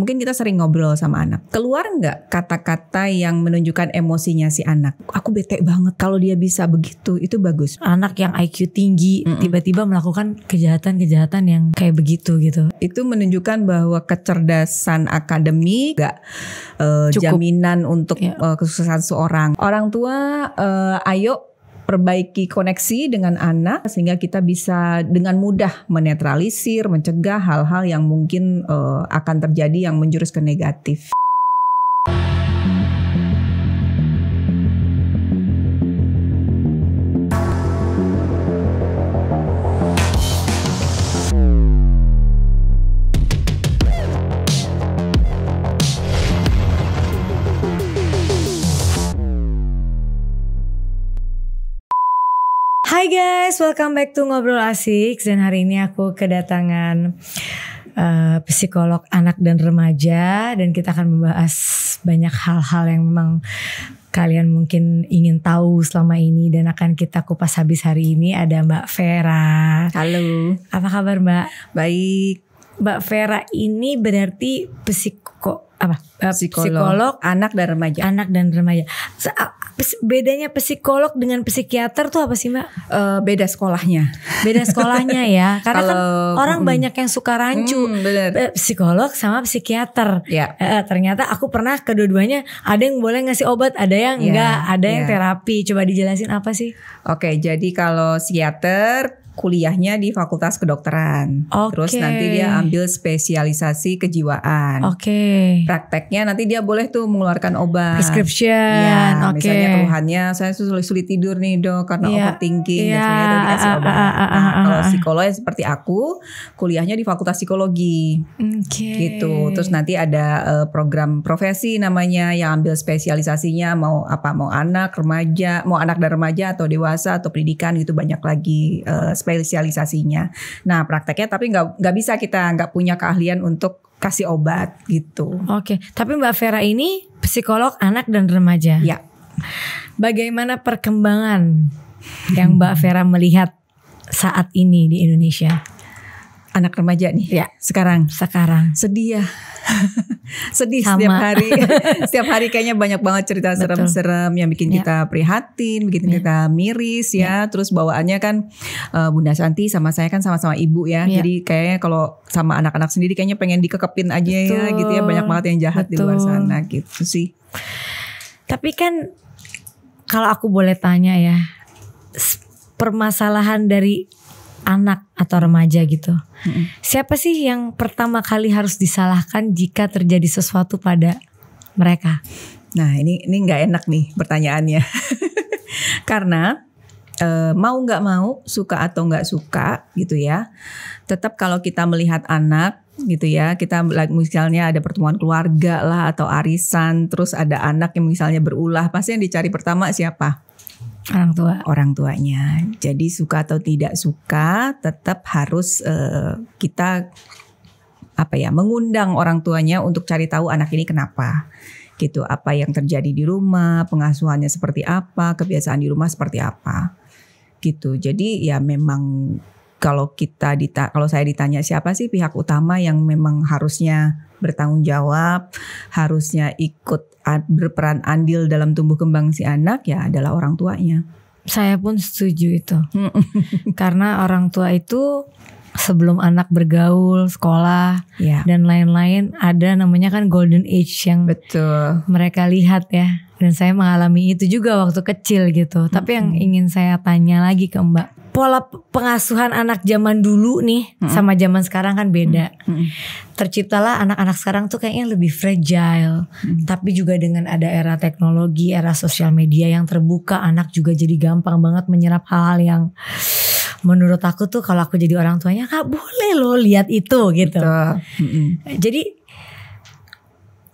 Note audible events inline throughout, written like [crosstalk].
mungkin kita sering ngobrol sama anak. Keluar nggak kata-kata yang menunjukkan emosinya si anak? Aku bete banget kalau dia bisa begitu, itu bagus. Anak yang IQ tinggi tiba-tiba mm -mm. melakukan kejahatan-kejahatan yang kayak begitu gitu. Itu menunjukkan bahwa kecerdasan akademi nggak uh, jaminan untuk yeah. Iya. uh, kesuksesan seorang. Orang tua, uh, ayo perbaiki koneksi dengan anak sehingga kita bisa dengan mudah menetralisir, mencegah hal-hal yang mungkin uh, akan terjadi yang menjurus ke negatif. guys, welcome back to Ngobrol Asik Dan hari ini aku kedatangan uh, psikolog anak dan remaja Dan kita akan membahas banyak hal-hal yang memang kalian mungkin ingin tahu selama ini dan akan kita kupas habis hari ini ada Mbak Vera. Halo. Apa kabar Mbak? Baik. Mbak Vera ini berarti psiko apa? Eh, psikolog, psikolog anak dan remaja. Anak dan remaja bedanya psikolog dengan psikiater tuh apa sih mbak? Uh, beda sekolahnya. Beda sekolahnya ya. [laughs] Karena Kalo, kan orang mm, banyak yang suka rancu. Mm, bener. Psikolog sama psikiater. Yeah. Ya. Uh, ternyata aku pernah kedua-duanya ada yang boleh ngasih obat, ada yang yeah, enggak, ada yeah. yang ya. terapi. Coba dijelasin apa sih? Oke, jadi kalau psikiater kuliahnya di Fakultas Kedokteran. Okay. Terus nanti dia ambil spesialisasi kejiwaan. Oke. Okay. Prakteknya nanti dia boleh tuh mengeluarkan obat. Prescription. Ya, okay. misalnya keluhannya saya sulit, sulit tidur nih dok karena yeah. overthinking yeah. obat. Iya. nah, ah, kalau psikolog ya seperti aku, kuliahnya di Fakultas Psikologi. Okay. Gitu. Terus nanti ada uh, program profesi namanya yang ambil spesialisasinya mau apa? Mau anak, remaja, mau anak dan remaja atau dewasa atau pendidikan gitu banyak lagi uh, spesialisasinya. Nah prakteknya tapi nggak nggak bisa kita nggak punya keahlian untuk kasih obat gitu. Oke, tapi Mbak Vera ini psikolog anak dan remaja. Ya. Bagaimana perkembangan yang Mbak Vera melihat saat ini di Indonesia? Anak remaja nih. Ya. Sekarang. Sekarang. Sedih ya [laughs] Sedih Sama. setiap hari. [laughs] setiap hari kayaknya banyak banget cerita serem-serem yang bikin ya. kita prihatin, bikin ya. kita miris ya. ya. Terus bawaannya kan uh, Bunda Santi sama saya kan sama-sama ibu ya. ya. Jadi kayaknya kalau sama anak-anak sendiri kayaknya pengen dikekepin aja ya Betul. ya gitu ya. Banyak banget yang jahat Betul. di luar sana gitu sih. Tapi kan kalau aku boleh tanya ya, permasalahan dari anak atau remaja gitu. hmm Siapa sih yang pertama kali harus disalahkan jika terjadi sesuatu pada mereka? Nah ini ini nggak enak nih pertanyaannya [laughs] karena e, mau nggak mau suka atau nggak suka gitu ya tetap kalau kita melihat anak gitu ya kita misalnya ada pertemuan keluarga lah atau arisan terus ada anak yang misalnya berulah pasti yang dicari pertama siapa orang tua orang tuanya jadi suka atau tidak suka tetap harus uh, kita apa ya mengundang orang tuanya untuk cari tahu anak ini kenapa gitu apa yang terjadi di rumah pengasuhannya seperti apa kebiasaan di rumah seperti apa gitu jadi ya memang kalau kita dita kalau saya ditanya siapa sih pihak utama yang memang harusnya bertanggung jawab harusnya ikut berperan andil dalam tumbuh kembang si anak ya adalah orang tuanya. Saya pun setuju itu. [laughs] Karena orang tua itu sebelum anak bergaul, sekolah, ya. dan lain-lain ada namanya kan golden age yang betul mereka lihat ya. Dan saya mengalami itu juga waktu kecil gitu. Tapi yang ingin saya tanya lagi ke Mbak, pola pengasuhan anak zaman dulu nih hmm. sama zaman sekarang kan beda. Hmm. Terciptalah anak-anak sekarang tuh kayaknya lebih fragile. Hmm. Tapi juga dengan ada era teknologi, era sosial media yang terbuka, anak juga jadi gampang banget menyerap hal-hal yang menurut aku tuh kalau aku jadi orang tuanya nggak boleh loh lihat itu gitu. Hmm. Jadi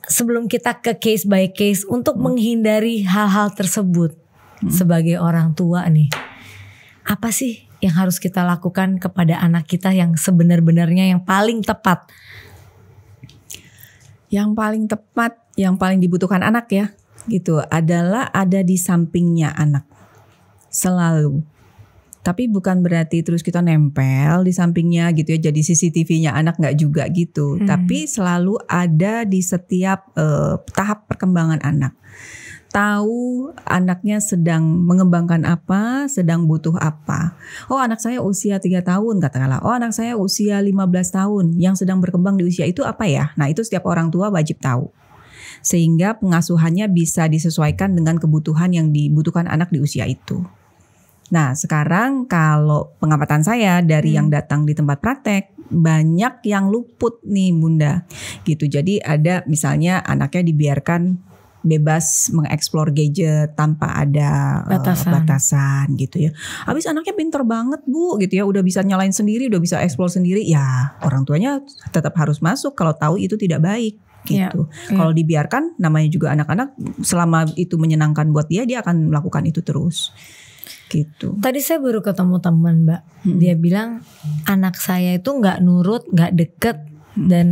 sebelum kita ke case by case untuk hmm. menghindari hal-hal tersebut hmm. sebagai orang tua nih apa sih yang harus kita lakukan kepada anak kita yang sebenar-benarnya yang paling tepat? Yang paling tepat, yang paling dibutuhkan anak ya, gitu adalah ada di sampingnya anak selalu. Tapi bukan berarti terus kita nempel di sampingnya gitu ya, jadi CCTV-nya anak nggak juga gitu. Hmm. Tapi selalu ada di setiap uh, tahap perkembangan anak tahu anaknya sedang mengembangkan apa, sedang butuh apa. Oh, anak saya usia 3 tahun katakanlah. Oh, anak saya usia 15 tahun yang sedang berkembang di usia itu apa ya? Nah, itu setiap orang tua wajib tahu. Sehingga pengasuhannya bisa disesuaikan dengan kebutuhan yang dibutuhkan anak di usia itu. Nah, sekarang kalau pengamatan saya dari hmm. yang datang di tempat praktek banyak yang luput nih Bunda. Gitu. Jadi ada misalnya anaknya dibiarkan bebas mengeksplor gadget tanpa ada eh, batasan. Uh, batasan gitu ya. Habis anaknya pinter banget bu gitu ya, udah bisa nyalain sendiri, udah bisa eksplor sendiri, ya orang tuanya tetap harus masuk kalau tahu itu tidak baik ya, gitu. Ya, Kalau dibiarkan, namanya juga anak-anak selama itu menyenangkan buat dia, dia akan melakukan itu terus. Gitu. Tadi saya baru ketemu teman mbak, hmm. dia bilang anak saya itu nggak nurut, nggak deket hmm. dan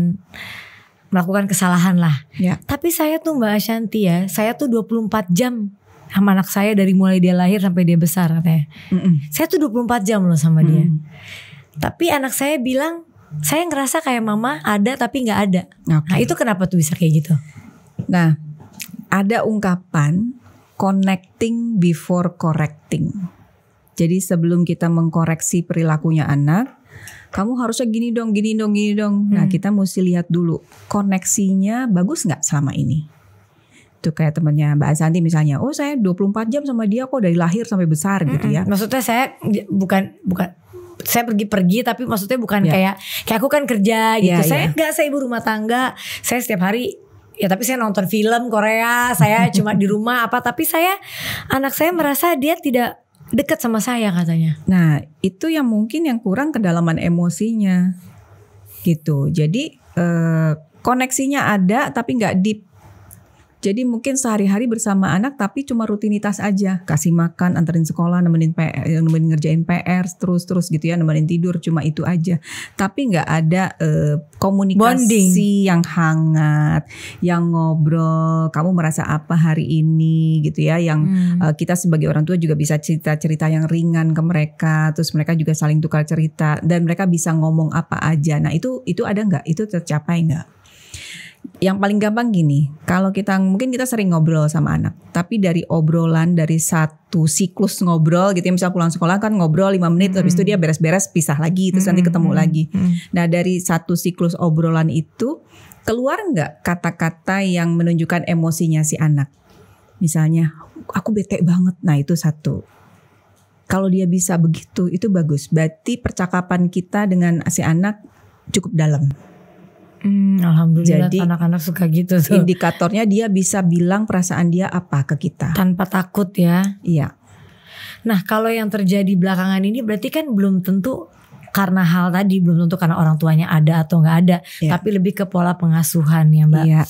melakukan kesalahan lah. Ya. Tapi saya tuh Mbak Ashanti ya, saya tuh 24 jam sama anak saya dari mulai dia lahir sampai dia besar katanya. Mm -mm. Saya tuh 24 jam loh sama mm. dia. Tapi anak saya bilang, saya ngerasa kayak mama ada tapi gak ada. Okay. Nah itu kenapa tuh bisa kayak gitu? Nah ada ungkapan connecting before correcting. Jadi sebelum kita mengkoreksi perilakunya anak, kamu harusnya gini dong, gini dong, gini dong. Nah, hmm. Nah kita mesti lihat dulu koneksinya bagus nggak selama ini. Itu kayak temennya Mbak Santi misalnya, oh saya 24 jam sama dia kok dari lahir sampai besar hmm. gitu ya. Maksudnya saya bukan bukan saya pergi-pergi tapi maksudnya bukan yeah. kayak kayak aku kan kerja gitu. Yeah, saya yeah. saya ibu rumah tangga. Saya setiap hari ya tapi saya nonton film Korea, saya cuma di rumah apa tapi saya anak saya merasa dia tidak dekat sama saya katanya. Nah, itu yang mungkin yang kurang kedalaman emosinya. Gitu. Jadi eh, koneksinya ada tapi nggak deep jadi mungkin sehari-hari bersama anak tapi cuma rutinitas aja, kasih makan, anterin sekolah, nemenin PR, eh, nemenin ngerjain PR, terus-terus gitu ya, nemenin tidur cuma itu aja. Tapi nggak ada uh, komunikasi Bonding. yang hangat, yang ngobrol, kamu merasa apa hari ini gitu ya, yang hmm. uh, kita sebagai orang tua juga bisa cerita-cerita yang ringan ke mereka, terus mereka juga saling tukar cerita dan mereka bisa ngomong apa aja. Nah, itu itu ada nggak? Itu tercapai nggak? yang paling gampang gini, kalau kita mungkin kita sering ngobrol sama anak, tapi dari obrolan dari satu siklus ngobrol gitu ya, misal pulang sekolah kan ngobrol lima menit, hmm. habis itu hmm. dia beres-beres pisah lagi, terus hmm. nanti ketemu lagi. Hmm, lagi. Hmm. Nah dari satu siklus obrolan itu keluar nggak kata-kata yang menunjukkan emosinya si anak? Misalnya, aku bete banget. Nah itu satu kalau dia bisa begitu itu bagus. Berarti percakapan kita dengan si anak cukup dalam. Hmm, Alhamdulillah Jadi, anak-anak suka gitu tuh. Indikatornya dia bisa bilang perasaan dia apa ke kita. Tanpa takut ya. Iya. Nah kalau yang terjadi belakangan ini berarti kan belum tentu karena hal tadi belum tentu karena orang tuanya ada atau nggak ada, ya. tapi lebih ke pola pengasuhan ya mbak. Iya.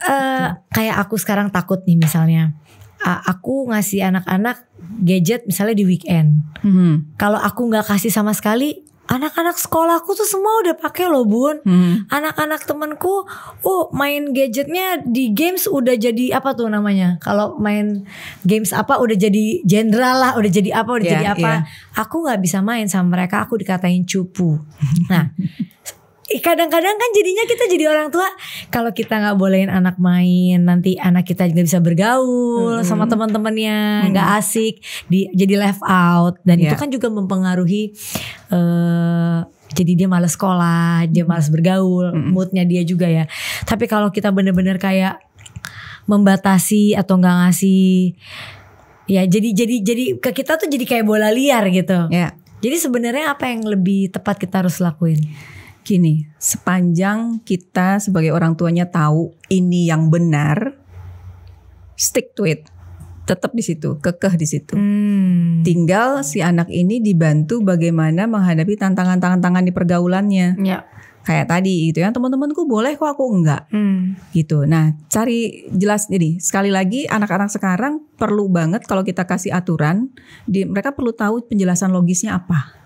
Uh, kayak aku sekarang takut nih misalnya, uh, aku ngasih anak-anak gadget misalnya di weekend, hmm. kalau aku nggak kasih sama sekali, anak-anak sekolahku tuh semua udah pakai loh bun hmm. anak-anak temanku oh main gadgetnya di games udah jadi apa tuh namanya kalau main games apa udah jadi jenderal lah udah jadi apa udah yeah, jadi apa yeah. aku nggak bisa main sama mereka aku dikatain cupu nah kadang-kadang kan jadinya kita jadi orang tua kalau kita nggak bolehin anak main nanti anak kita juga bisa bergaul hmm. sama teman-temannya nggak hmm. asik di, jadi left out dan yeah. itu kan juga mempengaruhi uh, jadi dia malas sekolah dia malas bergaul hmm. moodnya dia juga ya tapi kalau kita bener-bener kayak membatasi atau nggak ngasih ya jadi jadi jadi ke kita tuh jadi kayak bola liar gitu yeah. jadi sebenarnya apa yang lebih tepat kita harus lakuin Gini, sepanjang kita sebagai orang tuanya tahu ini yang benar, stick to it. Tetap di situ, kekeh di situ. Hmm. Tinggal si anak ini dibantu bagaimana menghadapi tantangan-tantangan di pergaulannya. Ya kayak tadi itu ya teman-temanku boleh kok aku enggak hmm. gitu nah cari jelas jadi sekali lagi anak-anak sekarang perlu banget kalau kita kasih aturan di, mereka perlu tahu penjelasan logisnya apa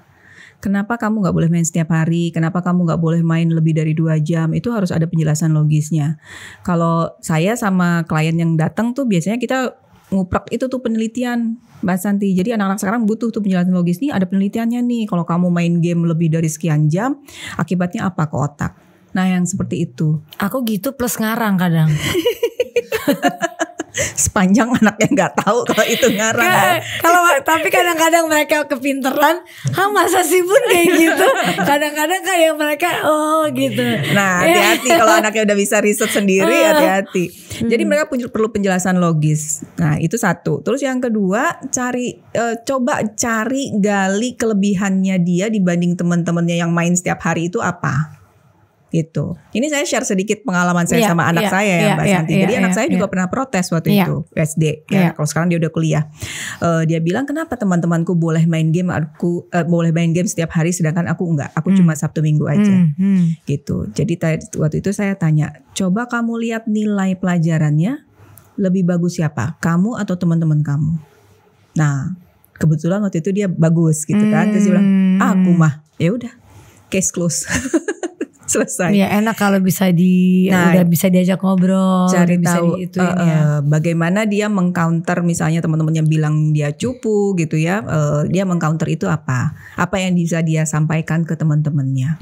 kenapa kamu nggak boleh main setiap hari, kenapa kamu nggak boleh main lebih dari dua jam, itu harus ada penjelasan logisnya. Kalau saya sama klien yang datang tuh biasanya kita nguprek itu tuh penelitian Mbak Santi. Jadi anak-anak sekarang butuh tuh penjelasan logis nih ada penelitiannya nih kalau kamu main game lebih dari sekian jam akibatnya apa ke otak. Nah yang seperti itu. Aku gitu plus ngarang kadang. [laughs] sepanjang anaknya nggak tahu kalau itu ngarang. kalau tapi kadang-kadang mereka kepinteran, ah masa sih pun kayak gitu. Kadang-kadang kayak mereka oh gitu. Nah iya. hati-hati kalau anaknya udah bisa riset sendiri hati-hati. Hmm. Jadi mereka perlu penjelasan logis. Nah itu satu. Terus yang kedua cari e, coba cari gali kelebihannya dia dibanding teman-temannya yang main setiap hari itu apa gitu. Ini saya share sedikit pengalaman saya yeah, sama anak yeah, saya ya yeah, Mbak yeah, Santi. Yeah, Jadi yeah, anak yeah, saya yeah. juga iya. pernah protes waktu yeah. itu SD ya. Yeah. Kalau sekarang dia udah kuliah. Uh, dia bilang kenapa teman-temanku boleh main game aku uh, boleh main game setiap hari sedangkan aku enggak. Aku hmm. cuma Sabtu Minggu aja. Hmm, hmm. Gitu. Jadi waktu itu saya tanya, "Coba kamu lihat nilai pelajarannya lebih bagus siapa? Kamu atau teman-teman kamu?" Nah, kebetulan waktu itu dia bagus gitu kan. Terus dia bilang, ah, "Aku mah." Ya udah. Case close. [laughs] [laughs] selesai. Iya enak kalau bisa di nah, udah bisa diajak ngobrol, cari bisa tahu di uh, eh, ya. Eh, bagaimana dia mengcounter misalnya teman-temannya bilang dia cupu gitu ya, uh, dia mengcounter itu apa? Apa yang bisa dia sampaikan ke teman-temannya?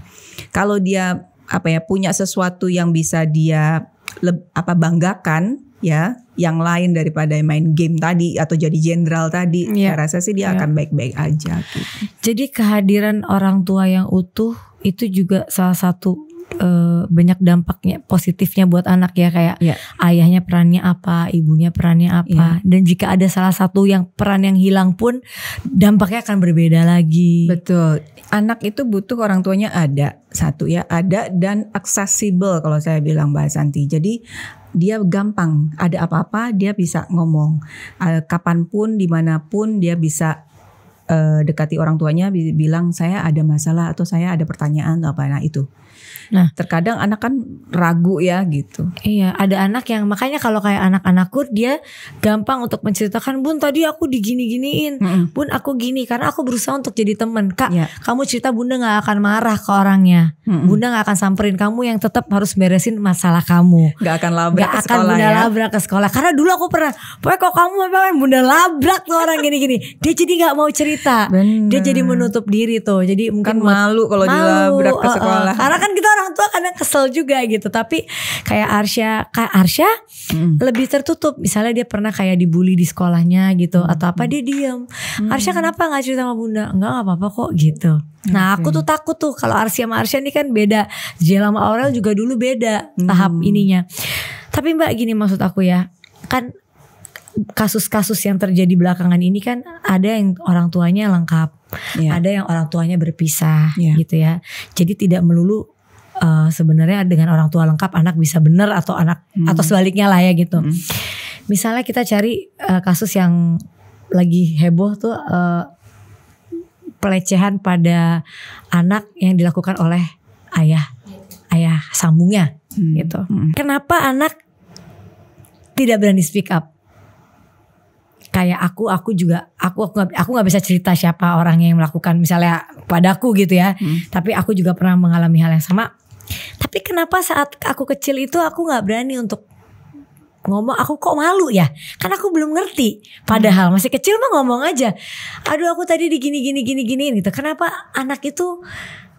Kalau dia apa ya punya sesuatu yang bisa dia le, apa banggakan ya yang lain daripada main game tadi atau jadi jenderal tadi yeah. saya rasa sih dia yeah. akan baik-baik aja gitu. jadi kehadiran orang tua yang utuh itu juga salah satu uh, banyak dampaknya positifnya buat anak ya kayak yeah. ayahnya perannya apa, ibunya perannya apa. Yeah. Dan jika ada salah satu yang peran yang hilang pun dampaknya akan berbeda lagi. Betul. Anak itu butuh orang tuanya ada satu ya, ada dan accessible kalau saya bilang mbak Santi Jadi dia gampang ada apa-apa dia bisa ngomong eh, kapanpun dimanapun dia bisa Eh, dekati orang tuanya bilang saya ada masalah atau saya ada pertanyaan atau apa nah itu. Nah, terkadang anak kan ragu ya gitu. Iya, ada anak yang makanya kalau kayak anak-anakku dia gampang untuk menceritakan, "Bun, tadi aku digini-giniin. Mm -hmm. Bun, aku gini karena aku berusaha untuk jadi temen Kak, yeah. kamu cerita Bunda nggak akan marah ke orangnya. Mm -hmm. Bunda nggak akan samperin kamu yang tetap harus beresin masalah kamu. Nggak akan labrak gak ke akan sekolah. Bunda ya? labrak ke sekolah. Karena dulu aku pernah, "Pokoknya kok kamu memang Bunda labrak tuh orang gini-gini." Dia jadi nggak mau cerita kita. Bener. Dia jadi menutup diri tuh. Jadi mungkin kan malu kalau dia dilabrak ke sekolah. Uh, uh. Karena kan kita orang tua kadang kesel juga gitu. Tapi kayak Arsya, kayak Arsya hmm. lebih tertutup. Misalnya dia pernah kayak dibully di sekolahnya gitu atau apa dia diam Hmm. Arsya kenapa nggak cerita sama Bunda? Enggak, nggak apa-apa kok gitu. Nah aku tuh takut tuh kalau Arsya sama Arsya ini kan beda. Jela sama Aurel juga dulu beda tahap ininya. Tapi Mbak gini maksud aku ya. Kan kasus-kasus yang terjadi belakangan ini kan ada yang orang tuanya lengkap, yeah. ada yang orang tuanya berpisah yeah. gitu ya. Jadi tidak melulu uh, sebenarnya dengan orang tua lengkap anak bisa benar atau anak hmm. atau sebaliknya lah ya gitu. Hmm. Misalnya kita cari uh, kasus yang lagi heboh tuh uh, pelecehan pada anak yang dilakukan oleh ayah ayah sambungnya hmm. gitu. Hmm. Kenapa anak tidak berani speak up? kayak aku aku juga aku aku gak, aku nggak bisa cerita siapa orang yang melakukan misalnya padaku gitu ya hmm. tapi aku juga pernah mengalami hal yang sama tapi kenapa saat aku kecil itu aku nggak berani untuk ngomong aku kok malu ya kan aku belum ngerti padahal masih kecil mah ngomong aja aduh aku tadi digini gini gini gini gini gitu kenapa anak itu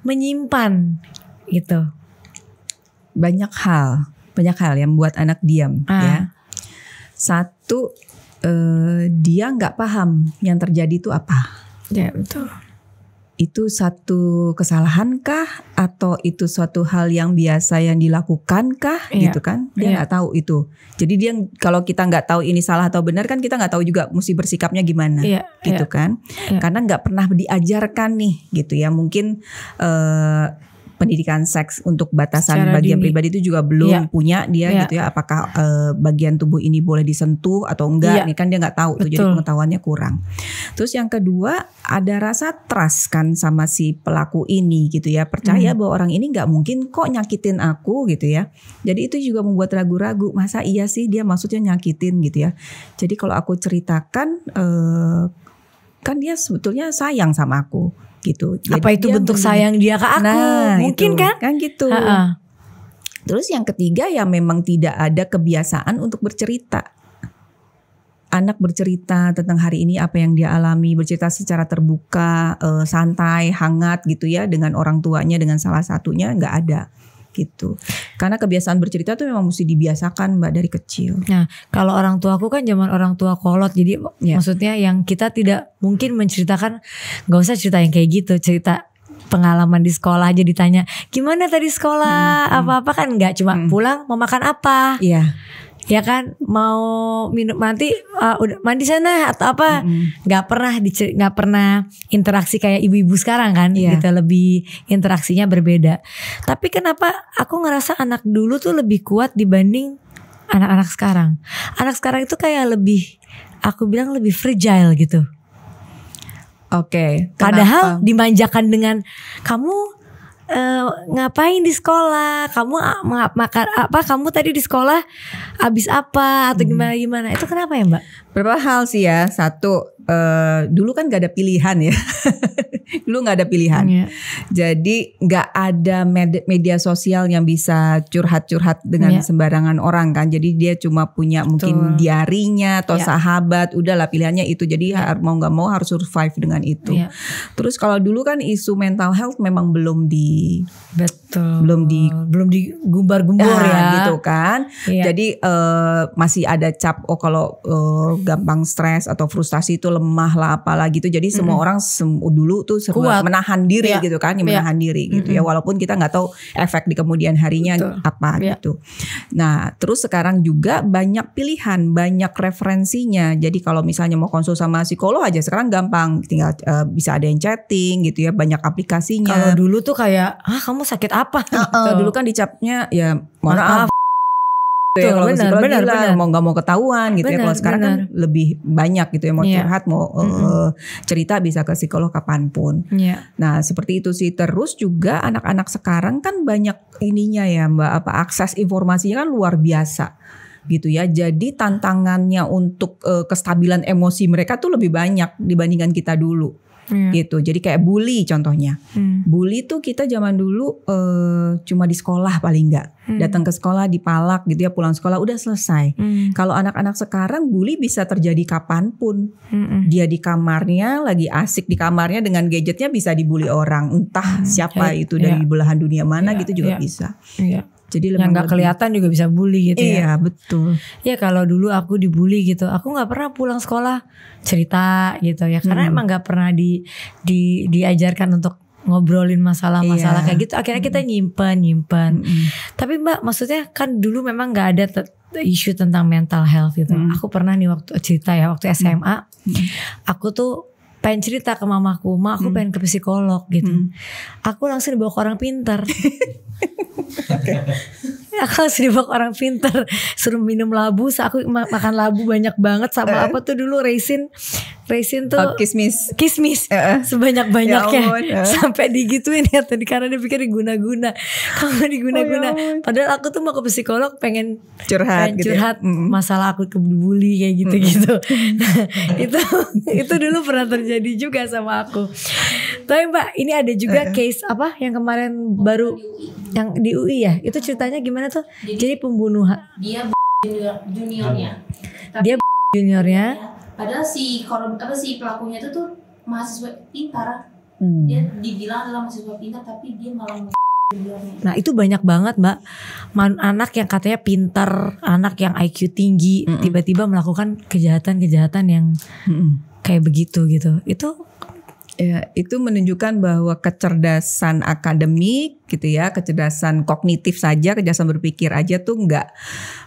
menyimpan gitu banyak hal banyak hal yang buat anak diam ah. ya satu Eh, dia nggak paham yang terjadi itu apa. Ya betul. Itu satu kesalahan kah atau itu suatu hal yang biasa yang dilakukan kah iya. gitu kan? Dia iya. nggak tahu itu. Jadi dia kalau kita nggak tahu ini salah atau benar kan kita nggak tahu juga mesti bersikapnya gimana iya, gitu kan? Karena nggak pernah diajarkan nih gitu ya mungkin. Uh, pendidikan seks untuk batasan Secara bagian dini. pribadi itu juga belum yeah. punya dia yeah. gitu ya apakah uh, bagian tubuh ini boleh disentuh atau enggak yeah. ini kan dia nggak tahu tuh jadi pengetahuannya kurang terus yang kedua ada rasa trust kan sama si pelaku ini gitu ya percaya hmm. bahwa orang ini nggak mungkin kok nyakitin aku gitu ya jadi itu juga membuat ragu-ragu masa iya sih dia maksudnya nyakitin gitu ya jadi kalau aku ceritakan uh, kan dia sebetulnya sayang sama aku gitu. Jadi Apa itu bentuk sayang dia ke aku? Nah, mungkin itu. kan? Kan gitu. Ha -ha. Terus yang ketiga ya memang tidak ada kebiasaan untuk bercerita. Anak bercerita tentang hari ini apa yang dia alami, bercerita secara terbuka, eh, santai, hangat gitu ya dengan orang tuanya, dengan salah satunya nggak ada gitu. Karena kebiasaan bercerita tuh memang mesti dibiasakan Mbak dari kecil. Nah, kalau orang tua aku kan zaman orang tua kolot. Jadi yeah. maksudnya yang kita tidak mungkin menceritakan nggak usah cerita yang kayak gitu, cerita pengalaman di sekolah aja ditanya gimana tadi sekolah hmm, hmm. apa-apa hmm. kan nggak cuma hmm. pulang mau makan apa iya ya kan mau minum nanti uh, ah, udah mandi sana atau apa nggak mm -hmm. pernah nggak pernah interaksi kayak ibu-ibu sekarang kan yeah. gitu lebih interaksinya berbeda tapi kenapa aku ngerasa anak dulu tuh lebih kuat dibanding anak-anak sekarang anak sekarang itu kayak lebih aku bilang lebih fragile gitu Oke. Okay, Padahal dimanjakan dengan kamu uh, ngapain di sekolah kamu ah, makan apa kamu tadi di sekolah habis apa atau hmm. gimana gimana itu kenapa ya mbak berapa hal sih ya satu Uh, dulu kan gak ada pilihan ya, [laughs] dulu gak ada pilihan. Yeah. Jadi gak ada med media sosial yang bisa curhat-curhat dengan yeah. sembarangan orang kan. Jadi dia cuma punya Betul. mungkin diarinya atau yeah. sahabat, udahlah pilihannya itu. Jadi yeah. mau gak mau harus survive dengan itu. Yeah. Terus kalau dulu kan isu mental health memang belum di Betul. belum di belum digumbar gumbar ya, ya gitu kan. Iya. Jadi uh, masih ada cap oh kalau uh, gampang stres atau frustasi itu lemah lah apalah gitu. Jadi mm -hmm. semua orang sem dulu tuh seru menahan diri yeah. gitu kan, iya. menahan diri gitu mm -hmm. ya walaupun kita nggak tahu efek di kemudian harinya Betul. apa yeah. gitu. Nah, terus sekarang juga banyak pilihan, banyak referensinya. Jadi kalau misalnya mau konsul sama psikolog aja sekarang gampang tinggal uh, bisa ada yang chatting gitu ya, banyak aplikasinya. Kalau dulu tuh kayak ah kamu sakit apa apa. Uh -uh. [laughs] Kalau dulu kan dicapnya ya mohon maaf. Tuh, ya, kalau benar, benar, benar. mau nggak mau ketahuan gitu benar, ya kalau sekarang kan benar. kan lebih banyak gitu ya mau yeah. curhat mau mm -hmm. uh, cerita bisa ke psikolog kapanpun yeah. nah seperti itu sih terus juga anak-anak sekarang kan banyak ininya ya mbak apa akses informasinya kan luar biasa gitu ya. Jadi tantangannya untuk uh, kestabilan emosi mereka tuh lebih banyak dibandingkan kita dulu yeah. gitu. Jadi kayak bully contohnya. Hmm. Bully tuh kita zaman dulu uh, cuma di sekolah paling enggak. Hmm. Datang ke sekolah dipalak gitu ya, pulang sekolah udah selesai. Hmm. Kalau anak-anak sekarang bully bisa terjadi kapanpun. Hmm. Dia di kamarnya lagi asik di kamarnya dengan gadgetnya bisa dibully orang, entah hmm. siapa yeah. itu dari yeah. belahan dunia mana yeah. gitu juga yeah. bisa. Yeah jadi yang nggak kelihatan juga bisa bully gitu iya, ya. Iya betul. Ya kalau dulu aku dibully gitu, aku nggak pernah pulang sekolah cerita gitu ya, karena hmm. emang nggak pernah di, di diajarkan untuk ngobrolin masalah-masalah iya. kayak gitu. Akhirnya kita hmm. nyimpen nyimpen. Hmm. Tapi mbak, maksudnya kan dulu memang nggak ada isu tentang mental health gitu. Hmm. Aku pernah nih waktu cerita ya waktu hmm. SMA, hmm. aku tuh pengen cerita ke mamaku, "Ma, aku hmm. pengen ke psikolog." gitu. Hmm. Aku langsung dibawa ke orang pintar. [laughs] [laughs] aku dibawa orang pinter suruh minum labu aku makan labu banyak banget sama eh? apa tuh dulu raisin raisin tuh oh, kismis kismis eh, eh. sebanyak banyaknya ya, ya. [laughs] sampai digituin ya tadi karena dia pikir diguna guna [laughs] kamu diguna guna oh, ya padahal aku tuh mau ke psikolog pengen curhat gitu ya. curhat hmm. masalah aku kebuli kayak gitu gitu itu itu dulu pernah terjadi juga sama aku tapi Mbak, ini ada juga eh. case apa yang kemarin baru yang di UI ya? Itu ceritanya gimana tuh? Jadi, Jadi pembunuhan. Dia juniornya. Tapi dia juniornya. Padahal si korban apa si pelakunya itu tuh mahasiswa pintar. Hmm. Dia dibilang adalah mahasiswa pintar tapi dia malah Nah itu banyak banget mbak Man, Anak yang katanya pinter Anak yang IQ tinggi Tiba-tiba mm -mm. melakukan kejahatan-kejahatan yang mm -mm. Kayak begitu gitu Itu Ya, itu menunjukkan bahwa kecerdasan akademik gitu ya, kecerdasan kognitif saja, kecerdasan berpikir aja tuh enggak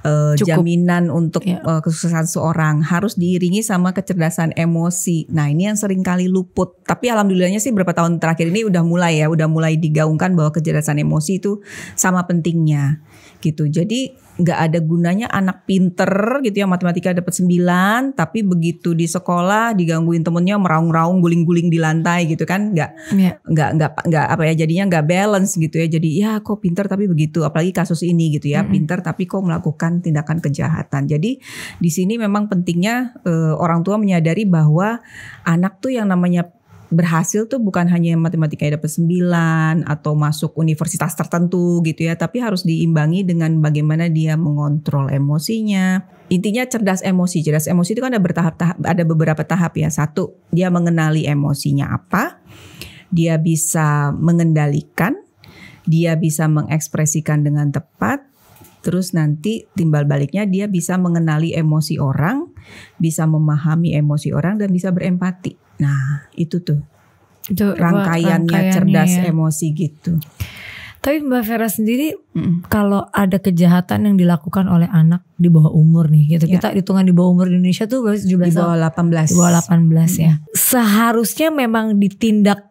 uh, eh, jaminan untuk ya. uh, kesuksesan seorang. Harus diiringi sama kecerdasan emosi. Nah ini yang sering kali luput. Tapi alhamdulillahnya sih beberapa tahun terakhir ini udah mulai ya, udah mulai digaungkan bahwa kecerdasan emosi itu sama pentingnya gitu. Jadi nggak ada gunanya anak pinter gitu ya matematika dapat 9 tapi begitu di sekolah digangguin temennya meraung-raung guling-guling di lantai gitu kan nggak yeah. nggak nggak apa ya jadinya nggak balance gitu ya jadi ya kok pinter tapi begitu apalagi kasus ini gitu ya mm -hmm. pinter tapi kok melakukan tindakan kejahatan jadi di sini memang pentingnya e, orang tua menyadari bahwa anak tuh yang namanya berhasil tuh bukan hanya yang dapat 9 atau masuk universitas tertentu gitu ya, tapi harus diimbangi dengan bagaimana dia mengontrol emosinya. Intinya cerdas emosi, cerdas emosi itu kan ada bertahap-tahap, ada beberapa tahap ya. Satu, dia mengenali emosinya apa, dia bisa mengendalikan, dia bisa mengekspresikan dengan tepat, terus nanti timbal baliknya dia bisa mengenali emosi orang, bisa memahami emosi orang dan bisa berempati Nah, itu tuh. Itu rangkaiannya, rangkaiannya cerdas ya. emosi gitu. Tapi Mbak Vera sendiri mm. kalau ada kejahatan yang dilakukan oleh anak di bawah umur nih gitu. Yeah. Kita hitungan di bawah umur di Indonesia tuh 17 di bawah 18. Di bawah 18 mm. ya. Seharusnya memang ditindak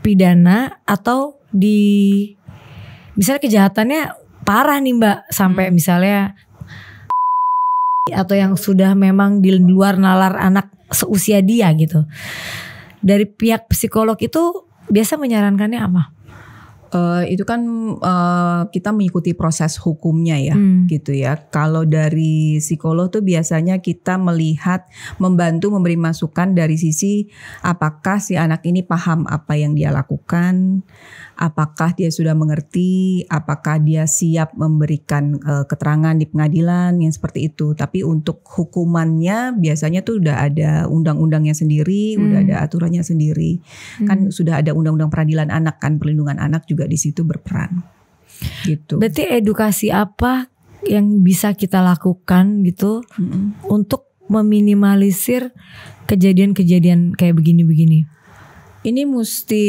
pidana atau di misalnya kejahatannya parah nih Mbak sampai mm. misalnya atau yang sudah memang di luar nalar anak seusia dia gitu. Dari pihak psikolog itu biasa menyarankannya apa? Uh, itu kan uh, kita mengikuti proses hukumnya ya, hmm. gitu ya. Kalau dari psikolog tuh biasanya kita melihat, membantu memberi masukan dari sisi apakah si anak ini paham apa yang dia lakukan, apakah dia sudah mengerti, apakah dia siap memberikan uh, keterangan di pengadilan yang seperti itu. Tapi untuk hukumannya biasanya tuh udah ada undang-undangnya sendiri, hmm. udah ada aturannya sendiri. Hmm. Kan sudah ada undang-undang peradilan anak kan perlindungan anak juga di situ berperan. Gitu. Berarti edukasi apa yang bisa kita lakukan gitu -hmm. untuk meminimalisir kejadian-kejadian kayak begini-begini? Ini mesti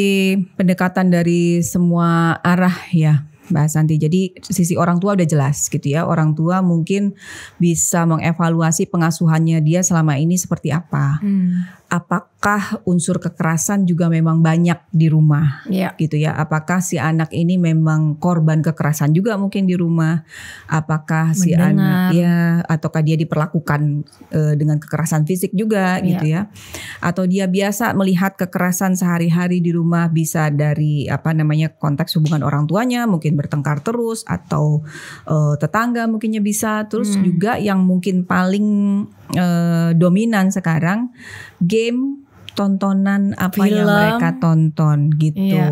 pendekatan dari semua arah ya. Mbak Santi. Jadi sisi orang tua udah jelas gitu ya. Orang tua mungkin bisa mengevaluasi pengasuhannya dia selama ini seperti apa. Hmm. Apa apakah unsur kekerasan juga memang banyak di rumah ya. gitu ya apakah si anak ini memang korban kekerasan juga mungkin di rumah apakah Mendengar. si anak ya ataukah dia diperlakukan e, dengan kekerasan fisik juga ya. gitu ya atau dia biasa melihat kekerasan sehari-hari di rumah bisa dari apa namanya konteks hubungan orang tuanya mungkin bertengkar terus atau e, tetangga mungkinnya bisa terus hmm. juga yang mungkin paling uh, dominan sekarang game tontonan apa Film. yang mereka tonton gitu. Iya.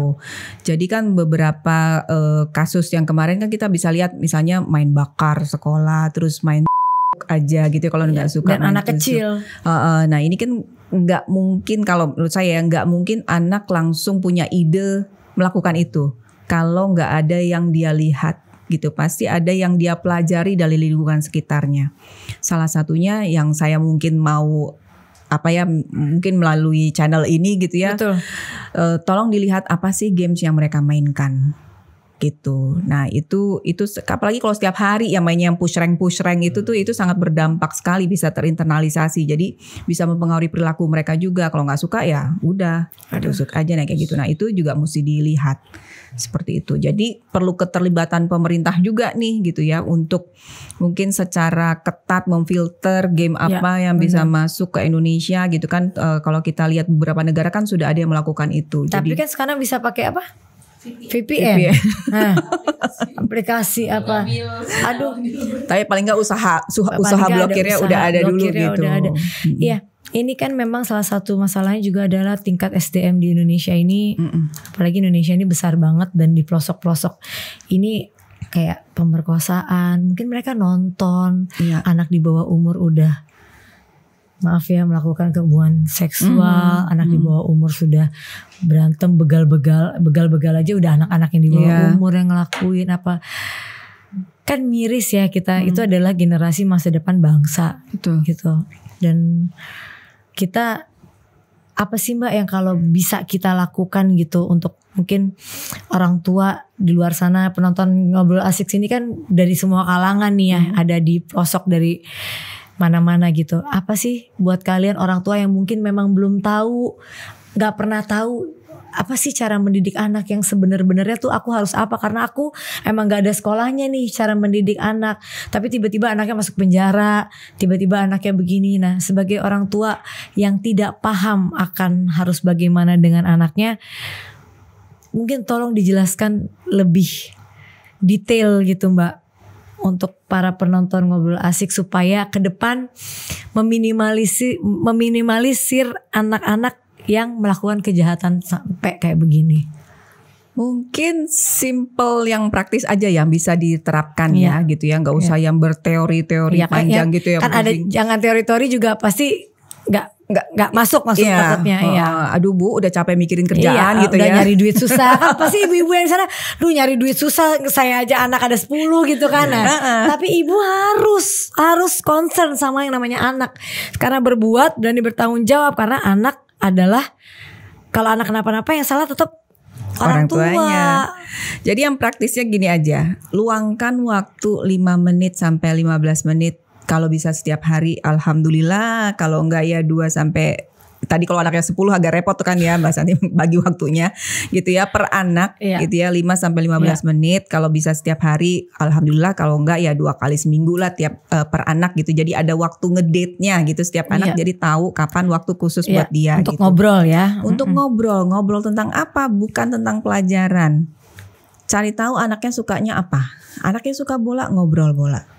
Jadi kan beberapa uh, kasus yang kemarin kan kita bisa lihat misalnya main bakar sekolah, terus main [laughs] aja gitu kalau iya, nggak iya. suka dan anak kecil. Uh, uh, nah ini kan nggak mungkin kalau menurut saya ya, nggak mungkin anak langsung punya ide melakukan itu kalau nggak ada yang dia lihat gitu pasti ada yang dia pelajari dari lingkungan sekitarnya salah satunya yang saya mungkin mau apa ya mungkin melalui channel ini gitu ya. Betul. Uh, tolong dilihat apa sih games yang mereka mainkan gitu. Nah itu itu apalagi kalau setiap hari yang mainnya yang push rank push rank itu tuh itu sangat berdampak sekali bisa terinternalisasi. Jadi bisa mempengaruhi perilaku mereka juga. Kalau nggak suka ya udah tusuk aja nah kayak gitu. Nah itu juga mesti dilihat seperti itu. Jadi perlu keterlibatan pemerintah juga nih gitu ya untuk mungkin secara ketat memfilter game ya, apa ya, yang benar. bisa masuk ke Indonesia gitu kan e, kalau kita lihat beberapa negara kan sudah ada yang melakukan itu. Tapi Jadi, kan sekarang bisa pakai apa? VPN, VPN. Nah, aplikasi apa? Aduh, tapi paling nggak usaha usaha, usaha blokirnya udah ada blokirnya dulu gitu. Iya. Hmm ini kan memang salah satu masalahnya juga adalah tingkat SDM di Indonesia ini, mm -mm. apalagi Indonesia ini besar banget dan di pelosok-pelosok ini kayak pemerkosaan, mungkin mereka nonton iya. anak di bawah umur udah maaf ya melakukan kebuan seksual, mm, anak mm. di bawah umur sudah berantem begal-begal, begal-begal aja udah anak-anak yang di bawah yeah. umur yang ngelakuin apa kan miris ya kita hmm. itu adalah generasi masa depan bangsa Betul. gitu dan kita apa sih mbak yang kalau bisa kita lakukan gitu untuk mungkin orang tua di luar sana penonton ngobrol asik sini kan dari semua kalangan nih ya hmm. ada di pelosok dari mana-mana gitu apa sih buat kalian orang tua yang mungkin memang belum tahu nggak pernah tahu apa sih cara mendidik anak yang sebenar-benarnya tuh aku harus apa karena aku emang gak ada sekolahnya nih cara mendidik anak tapi tiba-tiba anaknya masuk penjara tiba-tiba anaknya begini nah sebagai orang tua yang tidak paham akan harus bagaimana dengan anaknya mungkin tolong dijelaskan lebih detail gitu mbak untuk para penonton ngobrol asik supaya ke depan meminimalisir meminimalisir anak-anak yang melakukan kejahatan sampai kayak begini? Mungkin simple yang praktis aja yang bisa diterapkan yeah. ya iya. gitu ya, nggak iya. usah yeah. yang berteori-teori yeah, panjang kan, gitu ya. Kan ada jangan teori-teori juga pasti nggak nggak nggak masuk masuk yeah. maksudnya uh, oh, ya. Oh, aduh bu, udah capek mikirin kerjaan yeah, gitu udah ya. nyari duit susah kan [laughs] pasti ibu-ibu yang sana, lu nyari duit susah saya aja anak ada 10 gitu kan. Nah. Iya. Tapi ibu harus harus concern sama yang namanya anak karena berbuat dan bertanggung jawab karena anak adalah kalau anak kenapa-napa yang salah tetap orang, orang tuanya. Jadi yang praktisnya gini aja, luangkan waktu 5 menit sampai 15 menit kalau bisa setiap hari alhamdulillah, kalau enggak ya 2 sampai tadi kalau anaknya 10 agak repot tuh kan ya Mbak Santi [laughs] bagi waktunya gitu ya per anak iya. gitu ya 5 sampai 15 iya. menit kalau bisa setiap hari alhamdulillah kalau enggak ya dua kali seminggu lah tiap uh, per anak gitu. Jadi ada waktu ngedate-nya gitu setiap anak iya. jadi tahu kapan waktu khusus iya. buat dia Untuk gitu. ngobrol ya. Untuk mm -hmm. ngobrol, ngobrol tentang apa? Bukan tentang pelajaran. Cari tahu anaknya sukanya apa. Anaknya suka bola, ngobrol bola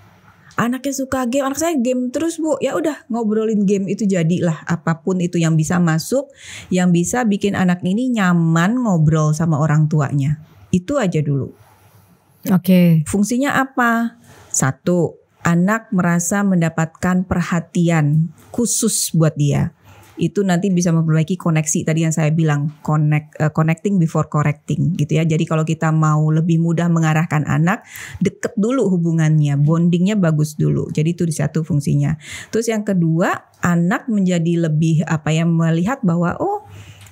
anaknya suka game, anak saya game terus bu. Ya udah ngobrolin game itu jadilah apapun itu yang bisa masuk, yang bisa bikin anak ini nyaman ngobrol sama orang tuanya. Itu aja dulu. Oke. Okay. Fungsinya apa? Satu, anak merasa mendapatkan perhatian khusus buat dia itu nanti bisa memperbaiki koneksi tadi yang saya bilang connect uh, connecting before correcting gitu ya. Jadi kalau kita mau lebih mudah mengarahkan anak, deket dulu hubungannya, bondingnya bagus dulu. Jadi itu di satu fungsinya. Terus yang kedua, anak menjadi lebih apa ya melihat bahwa oh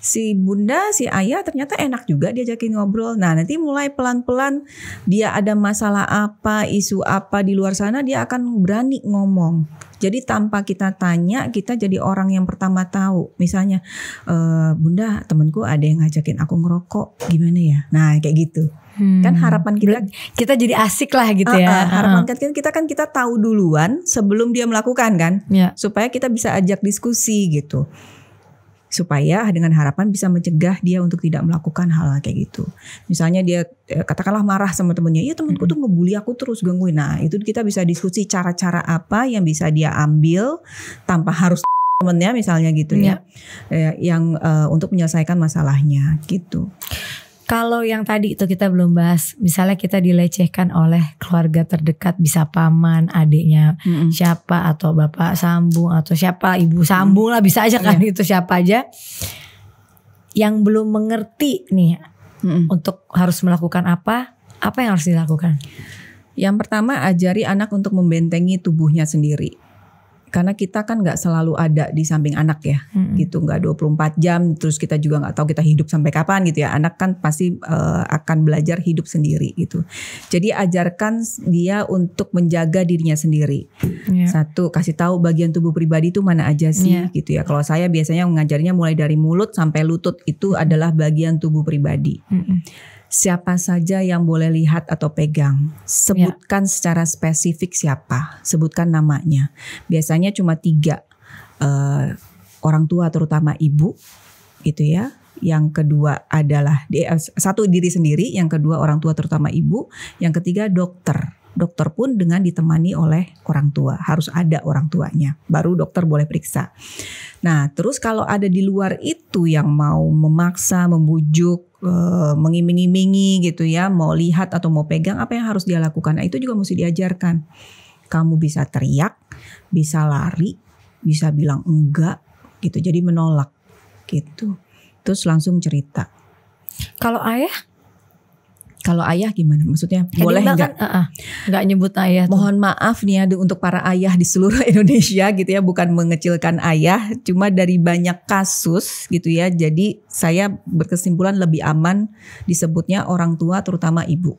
si bunda, si ayah ternyata enak juga diajakin ngobrol. Nah, nanti mulai pelan-pelan dia ada masalah apa, isu apa di luar sana dia akan berani ngomong. Jadi tanpa kita tanya, kita jadi orang yang pertama tahu. Misalnya, e, bunda, temanku ada yang ngajakin aku ngerokok, gimana ya? Nah, kayak gitu. Hmm. Kan harapan kita kita jadi asik lah gitu uh, ya. harapan uh. kan kita kan kita tahu duluan sebelum dia melakukan kan, yeah. supaya kita bisa ajak diskusi gitu supaya dengan harapan bisa mencegah dia untuk tidak melakukan hal kayak gitu. Misalnya dia eh, katakanlah marah sama temennya, iya temanku tuh ngebully aku terus gangguin. Nah itu kita bisa diskusi cara-cara apa yang bisa dia ambil tanpa harus [laughs] temennya misalnya gitu ya, ya yang uh, untuk menyelesaikan masalahnya gitu. Kalau yang tadi itu kita belum bahas, misalnya kita dilecehkan oleh keluarga terdekat, bisa paman, adiknya mm hmm siapa atau bapak sambung atau siapa ibu sambung lah bisa aja kan yeah. itu siapa aja. Yang belum mengerti nih mm hmm untuk harus melakukan apa, apa yang harus dilakukan? Yang pertama ajari anak untuk membentengi tubuhnya sendiri karena kita kan nggak selalu ada di samping anak ya hmm. gitu nggak 24 jam terus kita juga nggak tahu kita hidup sampai kapan gitu ya anak kan pasti uh, akan belajar hidup sendiri gitu jadi ajarkan dia untuk menjaga dirinya sendiri yeah. satu kasih tahu bagian tubuh pribadi itu mana aja sih yeah. gitu ya kalau saya biasanya mengajarinya mulai dari mulut sampai lutut itu adalah bagian tubuh pribadi hmm siapa saja yang boleh lihat atau pegang. Sebutkan ya. secara spesifik siapa, sebutkan namanya. Biasanya cuma tiga uh, orang tua terutama ibu, gitu ya. Yang kedua adalah eh, satu diri sendiri, yang kedua orang tua terutama ibu, yang ketiga dokter. Dokter pun dengan ditemani oleh orang tua, harus ada orang tuanya, baru dokter boleh periksa. Nah, terus kalau ada di luar itu yang mau memaksa, membujuk, Eh, mengiming-imingi gitu ya, mau lihat atau mau pegang apa yang harus dia lakukan. Nah, itu juga mesti diajarkan. Kamu bisa teriak, bisa lari, bisa bilang enggak gitu. Jadi menolak gitu. Terus langsung cerita. Kalau ayah kalau ayah gimana maksudnya Jadi boleh nggak kan, nggak uh nyebut ayah mohon maaf nih ada ya, untuk para ayah di seluruh [laughs] Indonesia gitu ya bukan mengecilkan ayah cuma dari banyak kasus gitu ya jadi saya berkesimpulan lebih aman disebutnya orang tua terutama ibu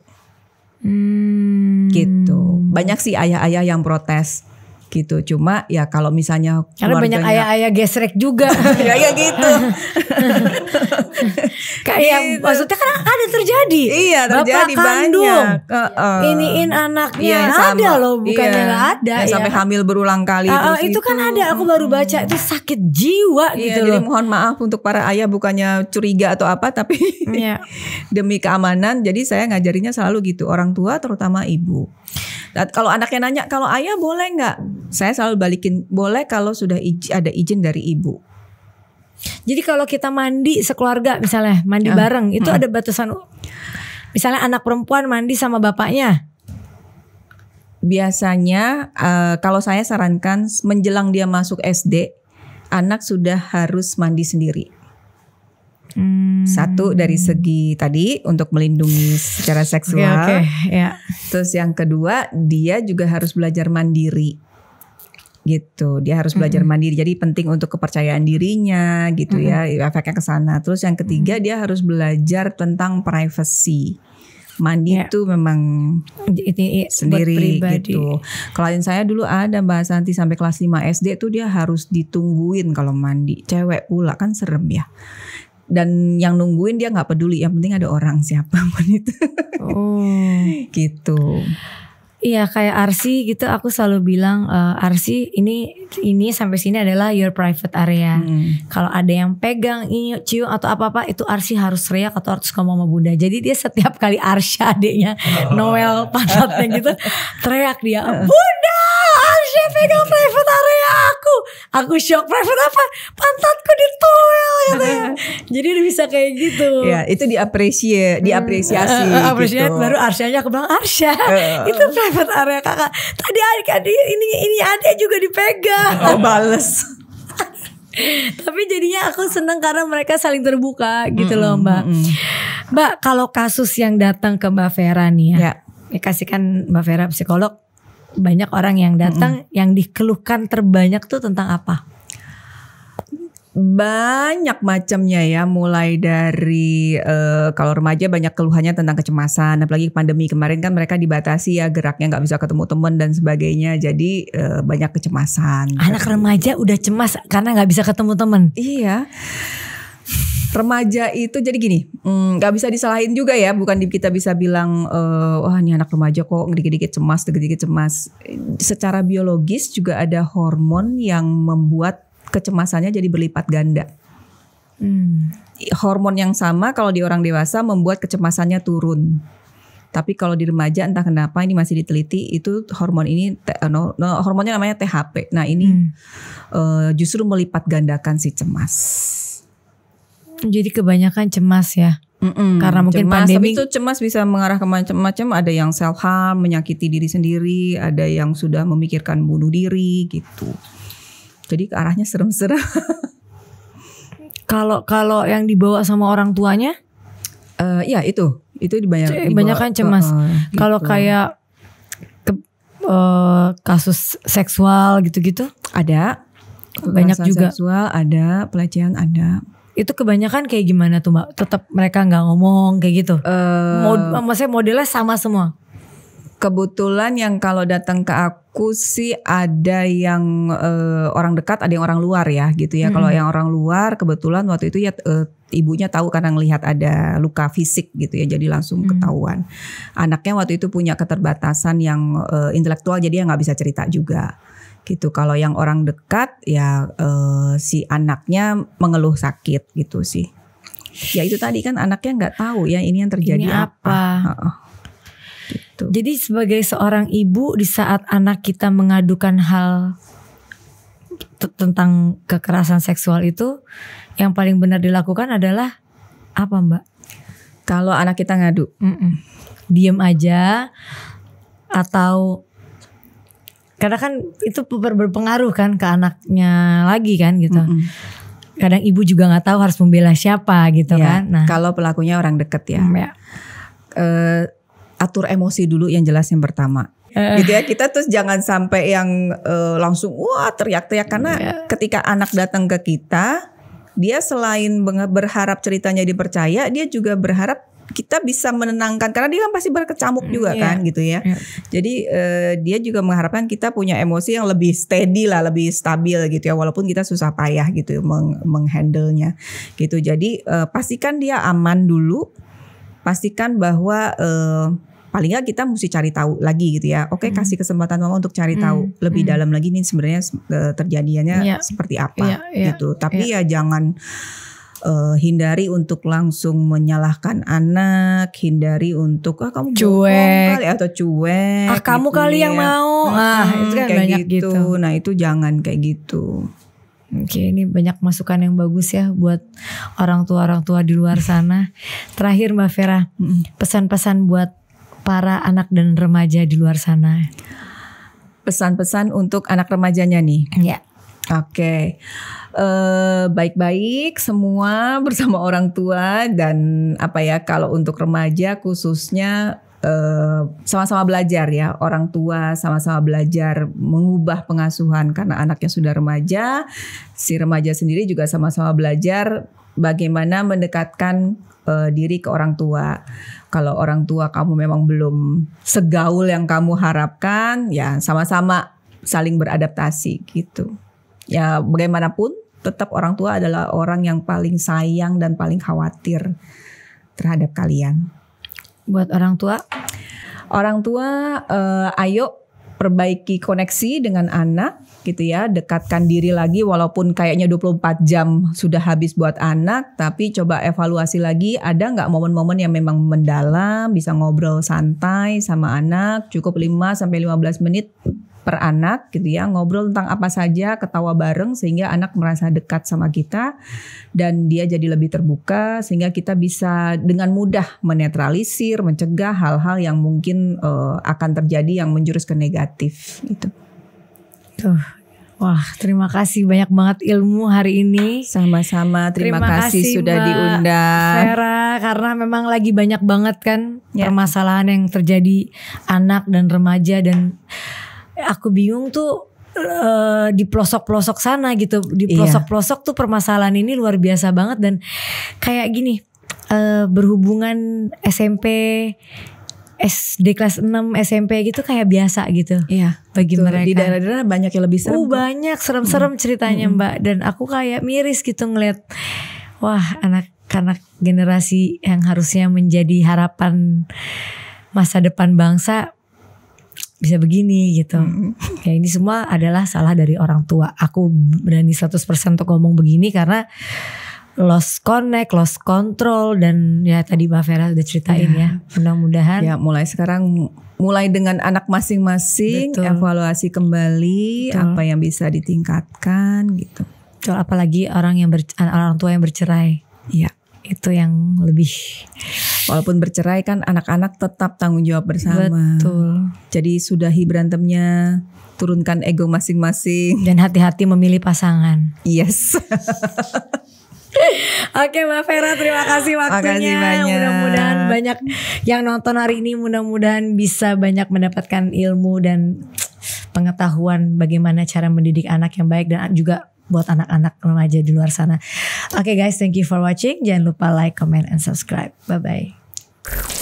hmm. gitu banyak sih ayah-ayah yang protes gitu cuma ya kalau misalnya karena banyak ayah-ayah gesrek juga [laughs] ya ya gitu [laughs] kayak gitu. maksudnya kan ada terjadi iya terjadi Bapak kandung, banyak uh, uh, iniin anaknya iya, sama, ada loh bukannya iya. nggak ada ya, sampai hamil berulang kali uh, uh, itu, itu kan gitu. ada aku baru baca itu sakit jiwa iya, gitu jadi loh. mohon maaf untuk para ayah bukannya curiga atau apa tapi iya. [laughs] demi keamanan jadi saya ngajarinya selalu gitu orang tua terutama ibu dan nah, kalau anaknya nanya kalau ayah boleh nggak? Saya selalu balikin boleh kalau sudah ada izin dari ibu. Jadi kalau kita mandi sekeluarga misalnya mandi uh, bareng itu uh. ada batasan. Misalnya anak perempuan mandi sama bapaknya. Biasanya uh, kalau saya sarankan menjelang dia masuk SD anak sudah harus mandi sendiri. Hmm. Satu dari segi tadi untuk melindungi secara seksual. Okay, okay. Yeah. Terus yang kedua dia juga harus belajar mandiri gitu. Dia harus hmm. belajar -hmm. mandiri. Jadi penting untuk kepercayaan dirinya gitu -hmm. ya. Efeknya ke sana. Terus yang ketiga -hmm. dia harus belajar tentang privacy. Mandi itu ya. memang It, sendiri gitu. Klien saya dulu ada Mbak Santi sampai kelas 5 SD tuh dia harus ditungguin kalau mandi. Cewek pula kan serem ya dan yang nungguin dia nggak peduli yang penting ada orang siapa [laughs] pun itu oh. [laughs] gitu Iya kayak Arsi gitu aku selalu bilang uh, eh, Arsi ini ini sampai sini adalah your private area. Hmm. Kalau ada yang pegang ini cium atau apa-apa itu Arsi harus teriak atau harus ngomong sama Bunda. Jadi dia setiap kali Arsya adiknya oh. [laughs] Noel pantatnya gitu teriak dia, "Bunda, Arsya pegang private area." aku shock private apa pantatku di toilet ya, jadi udah bisa kayak gitu ya itu hmm. diapresiasi, diapresiasi eh, eh, eh, hmm, uh, uh, gitu. baru Arsyanya aku bilang Arsya uh. itu private area kakak tadi adik adik ini ini adik juga dipegang oh bales [laughs] tapi jadinya aku seneng karena mereka saling terbuka gitu mm -mm, loh mbak mm -mm. mbak kalau kasus yang datang ke mbak Vera nih ya, ya. ya kasihkan mbak Vera psikolog banyak orang yang datang mm-hmm. yang dikeluhkan terbanyak tuh tentang apa? Banyak macamnya ya, mulai dari uh, kalau remaja banyak keluhannya tentang kecemasan, apalagi pandemi kemarin kan mereka dibatasi ya geraknya nggak bisa ketemu temen dan sebagainya, jadi uh, banyak kecemasan. Anak gitu. remaja udah cemas karena nggak bisa ketemu temen. Iya remaja itu jadi gini mm, nggak hmm, bisa disalahin juga ya bukan kita bisa bilang uh, wah ini anak remaja kok dikit-dikit cemas dikit-dikit cemas secara biologis juga ada hormon yang membuat kecemasannya jadi berlipat ganda hmm. hormon yang sama kalau di orang dewasa membuat kecemasannya turun tapi kalau di remaja entah kenapa ini masih diteliti itu hormon ini eh, no, no, hormonnya namanya THP. Nah ini hmm. uh, justru melipat gandakan si cemas jadi kebanyakan cemas ya. Mm-mm, karena mungkin cemas, pandemi tapi itu cemas bisa mengarah ke macam-macam ada yang self harm menyakiti diri sendiri ada yang sudah memikirkan bunuh diri gitu jadi ke arahnya serem-serem [laughs] kalau kalau yang dibawa sama orang tuanya uh, ya itu itu banyak kebanyakan cemas uh, gitu. kalau kayak ke, uh, kasus seksual gitu-gitu ada banyak juga seksual ada pelecehan ada itu kebanyakan kayak gimana tuh mbak? Tetap mereka nggak ngomong kayak gitu? Uh, Mod, maksudnya modelnya sama semua? Kebetulan yang kalau datang ke aku sih ada yang uh, orang dekat, ada yang orang luar ya gitu ya. Hmm. Kalau yang orang luar kebetulan waktu itu ya uh, ibunya tahu karena ngelihat ada luka fisik gitu ya jadi langsung hmm. ketahuan anaknya waktu itu punya keterbatasan yang uh, intelektual jadi ya nggak bisa cerita juga gitu. Kalau yang orang dekat ya eh, si anaknya mengeluh sakit gitu sih. Ya itu tadi kan anaknya nggak tahu ya ini yang terjadi ini apa. apa. Ha Gitu. Jadi sebagai seorang ibu di saat anak kita mengadukan hal tentang kekerasan seksual itu yang paling benar dilakukan adalah apa mbak? Kalau anak kita ngadu, mm -mm. diem aja atau karena kan itu ber berpengaruh kan ke anaknya lagi kan gitu. Mm -hmm. Kadang ibu juga nggak tahu harus membela siapa gitu ya, kan. Nah, kalau pelakunya orang deket ya. Mm, ya. Uh, atur emosi dulu yang jelas yang pertama eh. gitu ya kita terus jangan sampai yang uh, langsung wah teriak-teriak karena yeah. ketika anak datang ke kita dia selain berharap ceritanya dipercaya dia juga berharap kita bisa menenangkan karena dia kan pasti berkecamuk juga yeah. kan gitu ya. Yeah. Jadi uh, dia juga mengharapkan kita punya emosi yang lebih steady lah, lebih stabil gitu ya walaupun kita susah payah gitu ya meng menghandle-nya gitu. Jadi uh, pastikan dia aman dulu. Pastikan bahwa uh, paling nggak kita mesti cari tahu lagi gitu ya. Oke, okay, kasih kesempatan mama untuk cari hmm. tahu lebih hmm. dalam lagi nih sebenarnya terjadinya yeah. seperti apa yeah, yeah, gitu. Tapi yeah. ya jangan uh, hindari untuk langsung menyalahkan anak, hindari untuk ah kamu cuek kali atau cuek. Ah gitu kamu kali ya. yang mau. Nah, ah, hmm, itu kan banyak gitu. gitu. Nah, itu jangan kayak gitu. Oke, ini banyak masukan yang bagus ya buat orang tua-orang tua di luar sana. Terakhir Mbak Vera, pesan-pesan buat para anak dan remaja di luar sana. Pesan-pesan untuk anak remajanya nih. Ya. Oke, okay. Eh, baik-baik semua [laughs] bersama orang tua dan apa ya kalau untuk remaja khususnya eh, sama-sama belajar ya orang tua sama-sama belajar mengubah pengasuhan karena anaknya sudah remaja, si remaja sendiri juga sama-sama belajar bagaimana mendekatkan eh, diri ke orang tua. Kalau orang tua kamu memang belum segaul yang kamu harapkan, ya sama-sama saling beradaptasi gitu ya bagaimanapun tetap orang tua adalah orang yang paling sayang dan paling khawatir terhadap kalian. Buat orang tua, orang tua eh, ayo perbaiki koneksi dengan anak gitu ya, dekatkan diri lagi walaupun kayaknya 24 jam sudah habis buat anak, tapi coba evaluasi lagi ada nggak momen-momen yang memang mendalam, bisa ngobrol santai sama anak cukup 5 sampai 15 menit per anak gitu ya ngobrol tentang apa saja ketawa bareng sehingga anak merasa dekat sama kita dan dia jadi lebih terbuka sehingga kita bisa dengan mudah menetralisir mencegah hal-hal yang mungkin uh, akan terjadi yang menjurus ke negatif gitu. Tuh Wah, terima kasih banyak banget ilmu hari ini. Sama-sama, terima, terima kasih, kasih sudah Mbak diundang. Vera, karena memang lagi banyak banget kan ya. permasalahan yang terjadi anak dan remaja dan aku bingung tuh eh, di pelosok-pelosok sana gitu di iya. pelosok-pelosok tuh permasalahan ini luar biasa banget dan kayak gini uh, berhubungan SMP SD kelas 6 SMP gitu kayak biasa gitu. Iya. Bagi tuh, mereka. Di daerah-daerah banyak yang lebih serem. Uh, banyak serem-serem hmm. ceritanya hmm. Mbak dan aku kayak miris gitu ngeliat wah anak-anak generasi yang harusnya menjadi harapan masa depan bangsa bisa begini gitu. Mm -hmm. Ya ini semua adalah salah dari orang tua. Aku berani 100% untuk ngomong begini karena lost connect, lost control dan ya tadi Mbak Vera udah ceritain ya. ya. Mudah-mudahan ya mulai sekarang mulai dengan anak masing-masing evaluasi kembali Betul. apa yang bisa ditingkatkan gitu. Betul apalagi orang yang ber, orang tua yang bercerai. ya itu yang lebih walaupun bercerai kan anak-anak tetap tanggung jawab bersama. Betul. Jadi sudahi berantemnya, turunkan ego masing-masing dan hati-hati memilih pasangan. Yes. [laughs] Oke Mbak Vera terima kasih waktunya Mudah-mudahan banyak yang nonton hari ini Mudah-mudahan bisa banyak mendapatkan ilmu dan pengetahuan Bagaimana cara mendidik anak yang baik Dan juga buat anak-anak remaja di luar sana. Oke okay guys, thank you for watching. Jangan lupa like, comment, and subscribe. Bye bye.